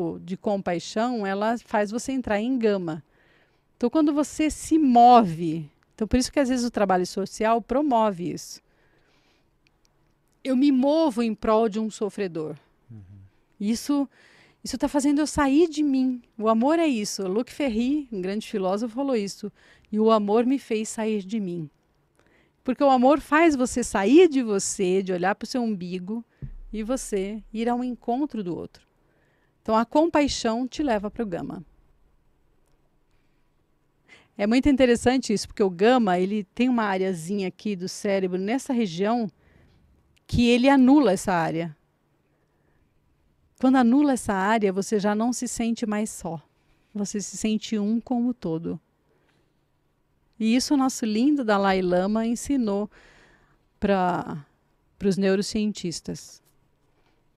tipo de compaixão, ela faz você entrar em gama. Então, quando você se move, então por isso que às vezes o trabalho social promove isso. Eu me movo em prol de um sofredor. Uhum. Isso isso está fazendo eu sair de mim. O amor é isso. Luc Ferry, um grande filósofo, falou isso. E o amor me fez sair de mim. Porque o amor faz você sair de você, de olhar para o seu umbigo e você ir ao encontro do outro. Então a compaixão te leva para o gama. É muito interessante isso, porque o gama, ele tem uma áreazinha aqui do cérebro nessa região que ele anula essa área. Quando anula essa área, você já não se sente mais só. Você se sente um com o todo. E isso o nosso lindo Dalai Lama ensinou para os neurocientistas.